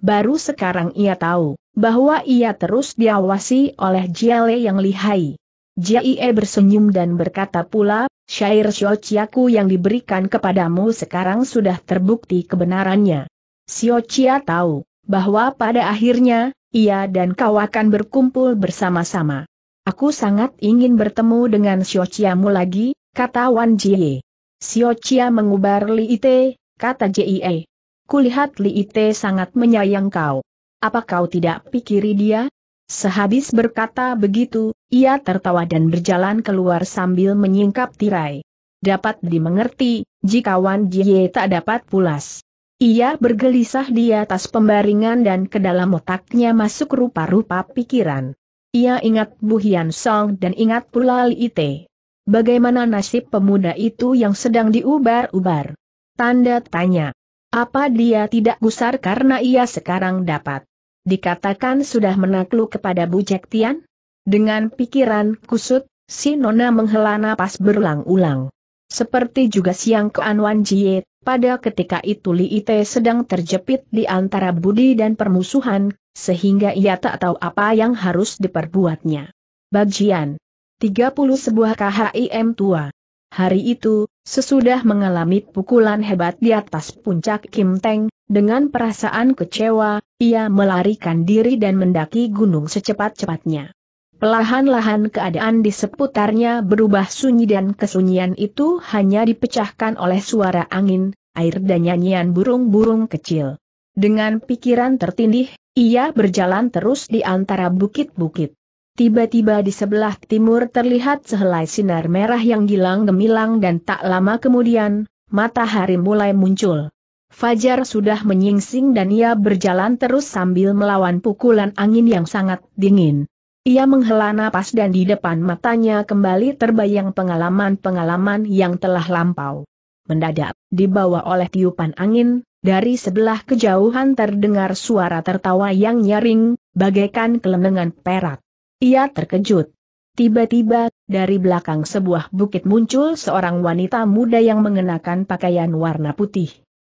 Baru sekarang ia tahu bahwa ia terus diawasi oleh Jiale yang lihai. Jie bersenyum dan berkata pula, syair Xiaoqiaku yang diberikan kepadamu sekarang sudah terbukti kebenarannya. Xiaoqia tahu, bahwa pada akhirnya, ia dan kau akan berkumpul bersama-sama. Aku sangat ingin bertemu dengan Xiaoqiamu lagi, kata Wan Jie. Xiaoqia mengubar Li Ite, kata Jie. Kulihat Li Ite sangat menyayang kau. Apa kau tidak pikiri dia? Sehabis berkata begitu, ia tertawa dan berjalan keluar sambil menyingkap tirai. Dapat dimengerti, jika Wan Jie tak dapat pulas. Ia bergelisah di atas pembaringan dan ke dalam otaknya masuk rupa-rupa pikiran. Ia ingat Bu Hian Song dan ingat pula Li Ite. Bagaimana nasib pemuda itu yang sedang diubar-ubar? Tanda tanya. Apa dia tidak gusar karena ia sekarang dapat dikatakan sudah menakluk kepada Jek Tian? Dengan pikiran kusut, si Nona menghela napas berulang-ulang. Seperti juga siang ke Anwan Jie, pada ketika itu Li Ite sedang terjepit di antara budi dan permusuhan, sehingga ia tak tahu apa yang harus diperbuatnya. Bagian 30 sebuah KHIM tua. Hari itu, Sesudah mengalami pukulan hebat di atas puncak Kim Teng, dengan perasaan kecewa, ia melarikan diri dan mendaki gunung secepat-cepatnya. Pelahan-lahan keadaan di seputarnya berubah sunyi dan kesunyian itu hanya dipecahkan oleh suara angin, air dan nyanyian burung-burung kecil. Dengan pikiran tertindih, ia berjalan terus di antara bukit-bukit. Tiba-tiba di sebelah timur terlihat sehelai sinar merah yang gilang gemilang dan tak lama kemudian, matahari mulai muncul. Fajar sudah menyingsing dan ia berjalan terus sambil melawan pukulan angin yang sangat dingin. Ia menghela napas dan di depan matanya kembali terbayang pengalaman-pengalaman yang telah lampau. Mendadak, dibawa oleh tiupan angin, dari sebelah kejauhan terdengar suara tertawa yang nyaring, bagaikan kelenengan perak. Ia terkejut. Tiba-tiba, dari belakang sebuah bukit muncul seorang wanita muda yang mengenakan pakaian warna putih.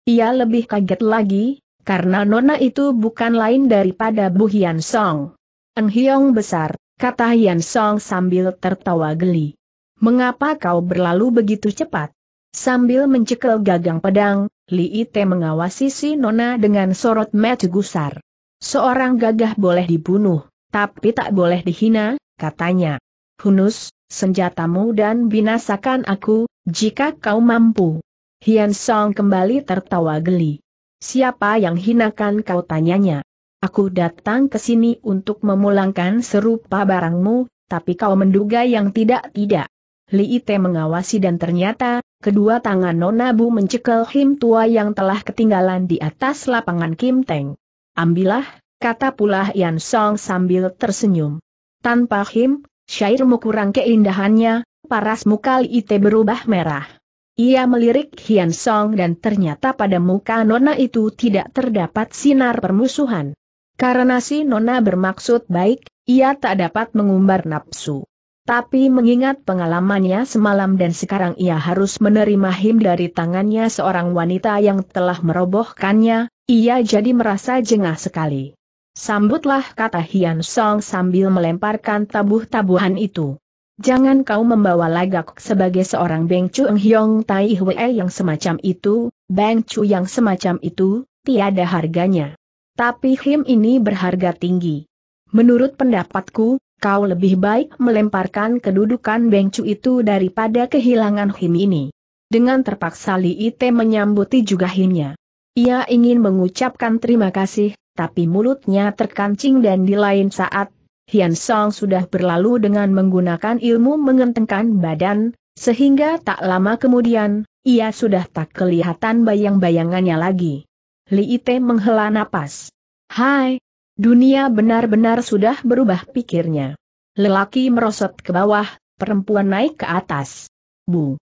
Ia lebih kaget lagi, karena nona itu bukan lain daripada Bu Hian Song. Eng Hiong besar, kata Hian Song sambil tertawa geli. Mengapa kau berlalu begitu cepat? Sambil mencekel gagang pedang, Li Ite mengawasi si nona dengan sorot mata gusar. Seorang gagah boleh dibunuh, tapi tak boleh dihina, katanya. Hunus, senjatamu dan binasakan aku, jika kau mampu. Hian Song kembali tertawa geli. Siapa yang hinakan kau tanyanya? Aku datang ke sini untuk memulangkan serupa barangmu, tapi kau menduga yang tidak-tidak. Li Ite mengawasi dan ternyata, kedua tangan Nonabu mencekel Him tua yang telah ketinggalan di atas lapangan Kim Teng. Ambillah, kata pula Yan Song sambil tersenyum. Tanpa him, syairmu kurang keindahannya, paras muka Ite berubah merah. Ia melirik Hian Song dan ternyata pada muka Nona itu tidak terdapat sinar permusuhan. Karena si Nona bermaksud baik, ia tak dapat mengumbar nafsu. Tapi mengingat pengalamannya semalam dan sekarang ia harus menerima him dari tangannya seorang wanita yang telah merobohkannya, ia jadi merasa jengah sekali. Sambutlah kata Hian Song sambil melemparkan tabuh-tabuhan itu. Jangan kau membawa lagak sebagai seorang Beng Chu Hyong Tai Hwe yang semacam itu, Beng Chu yang semacam itu, tiada harganya. Tapi Him ini berharga tinggi. Menurut pendapatku, kau lebih baik melemparkan kedudukan Beng Chu itu daripada kehilangan Him ini. Dengan terpaksa Li Ite menyambuti juga Himnya. Ia ingin mengucapkan terima kasih, tapi mulutnya terkancing dan di lain saat, Hian Song sudah berlalu dengan menggunakan ilmu mengentengkan badan, sehingga tak lama kemudian, ia sudah tak kelihatan bayang-bayangannya lagi. Li Ite menghela napas. Hai, dunia benar-benar sudah berubah pikirnya. Lelaki merosot ke bawah, perempuan naik ke atas. Bu.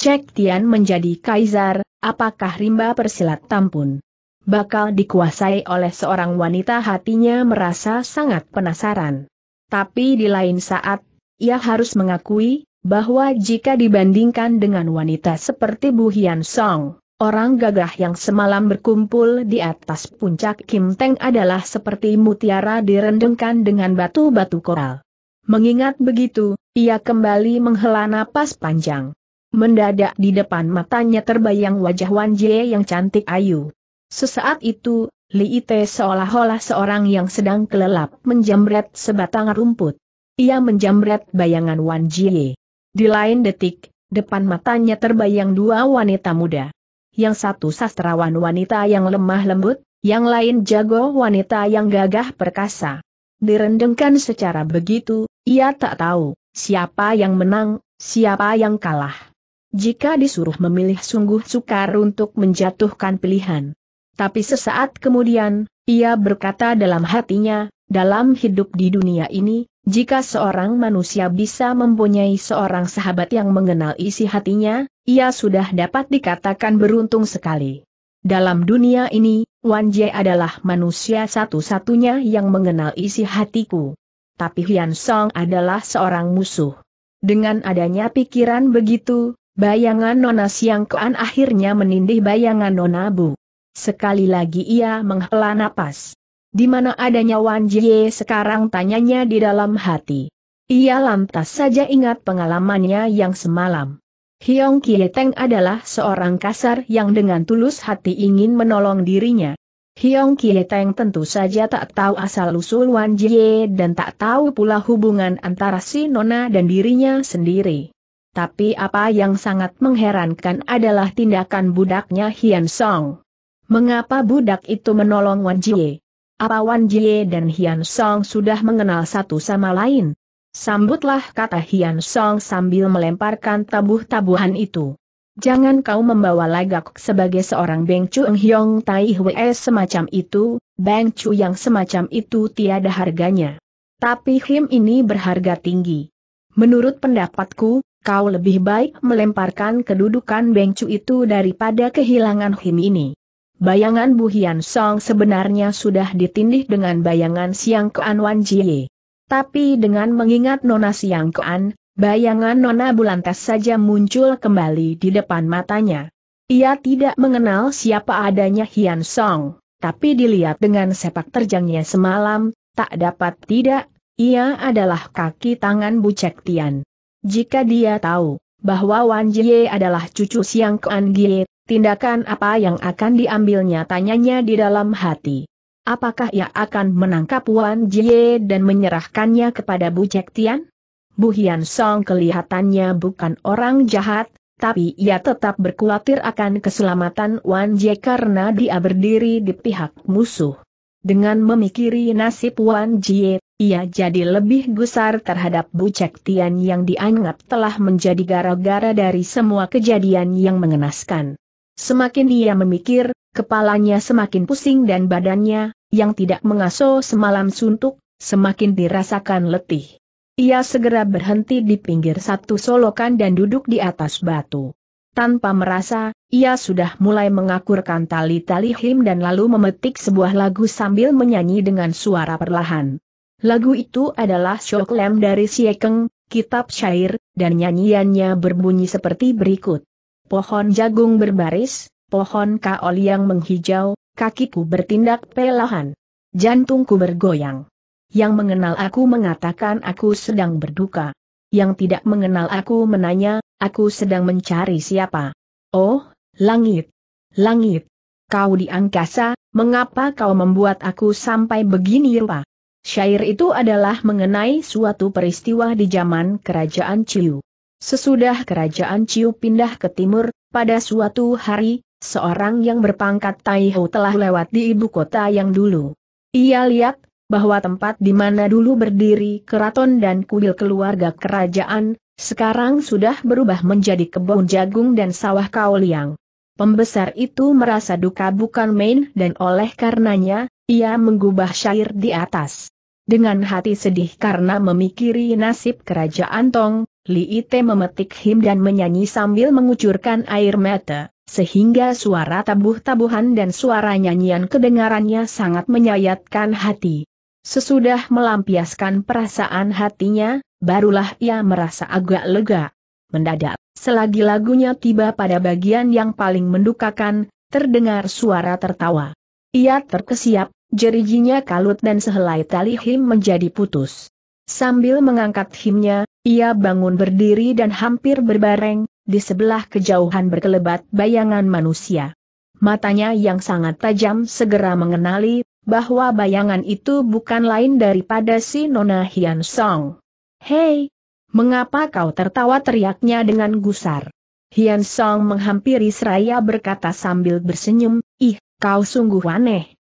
Cek Tian menjadi kaisar, apakah rimba persilat tampun? bakal dikuasai oleh seorang wanita hatinya merasa sangat penasaran. Tapi di lain saat, ia harus mengakui, bahwa jika dibandingkan dengan wanita seperti Bu Hian Song, orang gagah yang semalam berkumpul di atas puncak Kim Teng adalah seperti mutiara direndengkan dengan batu-batu koral. Mengingat begitu, ia kembali menghela napas panjang. Mendadak di depan matanya terbayang wajah Wan Jie yang cantik ayu. Sesaat itu, Li Ite seolah-olah seorang yang sedang kelelap menjamret sebatang rumput. Ia menjamret bayangan Wan Jie. Di lain detik, depan matanya terbayang dua wanita muda. Yang satu sastrawan wanita yang lemah lembut, yang lain jago wanita yang gagah perkasa. Direndengkan secara begitu, ia tak tahu siapa yang menang, siapa yang kalah. Jika disuruh memilih sungguh sukar untuk menjatuhkan pilihan. Tapi sesaat kemudian, ia berkata dalam hatinya, dalam hidup di dunia ini, jika seorang manusia bisa mempunyai seorang sahabat yang mengenal isi hatinya, ia sudah dapat dikatakan beruntung sekali. Dalam dunia ini, Wan Jie adalah manusia satu-satunya yang mengenal isi hatiku. Tapi Hian Song adalah seorang musuh. Dengan adanya pikiran begitu, bayangan Nona Siang Kuan akhirnya menindih bayangan Nona Bu. Sekali lagi ia menghela napas. Di mana adanya Wan Jie sekarang tanyanya di dalam hati. Ia lantas saja ingat pengalamannya yang semalam. Hiong Kieteng adalah seorang kasar yang dengan tulus hati ingin menolong dirinya. Hiong Kieteng tentu saja tak tahu asal-usul Wan Jie dan tak tahu pula hubungan antara si Nona dan dirinya sendiri. Tapi apa yang sangat mengherankan adalah tindakan budaknya Hian Song. Mengapa budak itu menolong Wan Jie? Apa Wan Jie dan Hian Song sudah mengenal satu sama lain? Sambutlah kata Hian Song sambil melemparkan tabuh-tabuhan itu. Jangan kau membawa lagak sebagai seorang Beng Chueng Hyong Tai Hwe semacam itu, Beng Chu yang semacam itu tiada harganya. Tapi Him ini berharga tinggi. Menurut pendapatku, kau lebih baik melemparkan kedudukan Beng Chu itu daripada kehilangan Him ini. Bayangan Bu Hian Song sebenarnya sudah ditindih dengan bayangan Siang Kean Wan Jie. Tapi dengan mengingat Nona Siang Kean, bayangan Nona Bulantas saja muncul kembali di depan matanya. Ia tidak mengenal siapa adanya Hian Song, tapi dilihat dengan sepak terjangnya semalam, tak dapat tidak, ia adalah kaki tangan Bu Cek Tian. Jika dia tahu bahwa Wan Jie adalah cucu Siang Kean Jie. Tindakan apa yang akan diambilnya tanyanya di dalam hati. Apakah ia akan menangkap Wan Jie dan menyerahkannya kepada Bu Cek Tian? Bu Hian Song kelihatannya bukan orang jahat, tapi ia tetap berkhawatir akan keselamatan Wan Jie karena dia berdiri di pihak musuh. Dengan memikiri nasib Wan Jie, ia jadi lebih gusar terhadap Bu Cek Tian yang dianggap telah menjadi gara-gara dari semua kejadian yang mengenaskan. Semakin dia memikir, kepalanya semakin pusing dan badannya, yang tidak mengaso semalam suntuk, semakin dirasakan letih. Ia segera berhenti di pinggir satu solokan dan duduk di atas batu. Tanpa merasa, ia sudah mulai mengakurkan tali-tali him dan lalu memetik sebuah lagu sambil menyanyi dengan suara perlahan. Lagu itu adalah Shoklem dari Siekeng, kitab syair, dan nyanyiannya berbunyi seperti berikut pohon jagung berbaris, pohon kaol yang menghijau, kakiku bertindak pelahan. Jantungku bergoyang. Yang mengenal aku mengatakan aku sedang berduka. Yang tidak mengenal aku menanya, aku sedang mencari siapa. Oh, langit. Langit. Kau di angkasa, mengapa kau membuat aku sampai begini rupa? Syair itu adalah mengenai suatu peristiwa di zaman kerajaan Ciu. Sesudah kerajaan Ciu pindah ke timur, pada suatu hari, seorang yang berpangkat Taiho telah lewat di ibu kota yang dulu. Ia lihat, bahwa tempat di mana dulu berdiri keraton dan kuil keluarga kerajaan, sekarang sudah berubah menjadi kebun jagung dan sawah kauliang. Pembesar itu merasa duka bukan main dan oleh karenanya, ia mengubah syair di atas. Dengan hati sedih karena memikiri nasib kerajaan Tong, Li Ite memetik him dan menyanyi sambil mengucurkan air mata, sehingga suara tabuh-tabuhan dan suara nyanyian kedengarannya sangat menyayatkan hati. Sesudah melampiaskan perasaan hatinya, barulah ia merasa agak lega. Mendadak, selagi lagunya tiba pada bagian yang paling mendukakan, terdengar suara tertawa. Ia terkesiap, jerijinya kalut dan sehelai tali him menjadi putus. Sambil mengangkat himnya, ia bangun berdiri dan hampir berbareng, di sebelah kejauhan berkelebat bayangan manusia. Matanya yang sangat tajam segera mengenali bahwa bayangan itu bukan lain daripada si Nona Hian Song. Hei! Mengapa kau tertawa teriaknya dengan gusar? Hian Song menghampiri seraya berkata sambil bersenyum, Ih, kau sungguh aneh.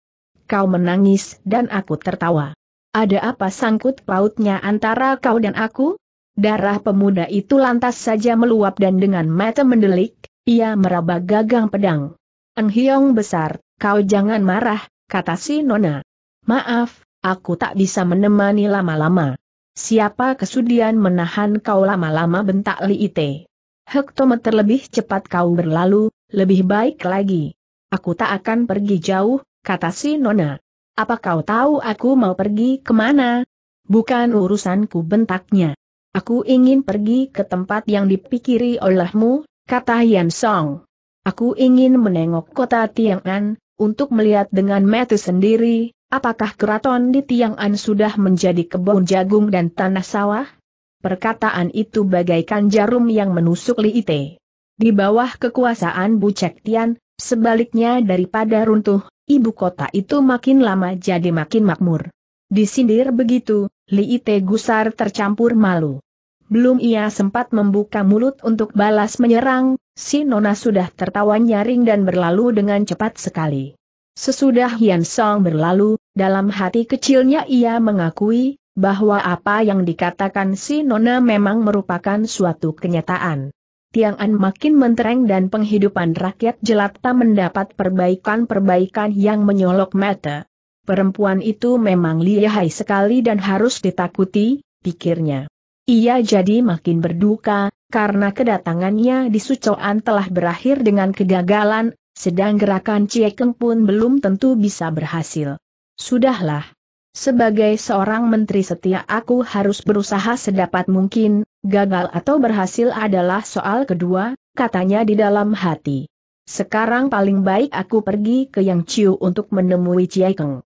Kau menangis dan aku tertawa. Ada apa sangkut pautnya antara kau dan aku? Darah pemuda itu lantas saja meluap dan dengan mata mendelik, ia meraba gagang pedang. Eng Hiong besar, kau jangan marah, kata si Nona. Maaf, aku tak bisa menemani lama-lama. Siapa kesudian menahan kau lama-lama bentak Li Ite. Hektometer lebih cepat kau berlalu, lebih baik lagi. Aku tak akan pergi jauh, kata si Nona. Apa kau tahu aku mau pergi kemana? Bukan urusanku bentaknya. Aku ingin pergi ke tempat yang dipikiri olehmu, kata Yan Song. Aku ingin menengok kota Tiang'an, untuk melihat dengan mata sendiri, apakah keraton di Tiang'an sudah menjadi kebun jagung dan tanah sawah? Perkataan itu bagaikan jarum yang menusuk Li Ite. Di bawah kekuasaan Bu Cek Tian, sebaliknya daripada runtuh, ibu kota itu makin lama jadi makin makmur. Disindir begitu, Li Ite Gusar tercampur malu. Belum ia sempat membuka mulut untuk balas menyerang, si Nona sudah tertawa nyaring dan berlalu dengan cepat sekali. Sesudah Hian Song berlalu, dalam hati kecilnya ia mengakui, bahwa apa yang dikatakan si Nona memang merupakan suatu kenyataan. Tiang An makin mentereng dan penghidupan rakyat jelata mendapat perbaikan-perbaikan yang menyolok mata. Perempuan itu memang lihai sekali dan harus ditakuti, pikirnya. Ia jadi makin berduka, karena kedatangannya di Sucoan telah berakhir dengan kegagalan, sedang gerakan Ciekeng pun belum tentu bisa berhasil. Sudahlah, sebagai seorang menteri setia aku harus berusaha sedapat mungkin, gagal atau berhasil adalah soal kedua, katanya di dalam hati. Sekarang paling baik aku pergi ke Yang Ciu untuk menemui Ciai Keng.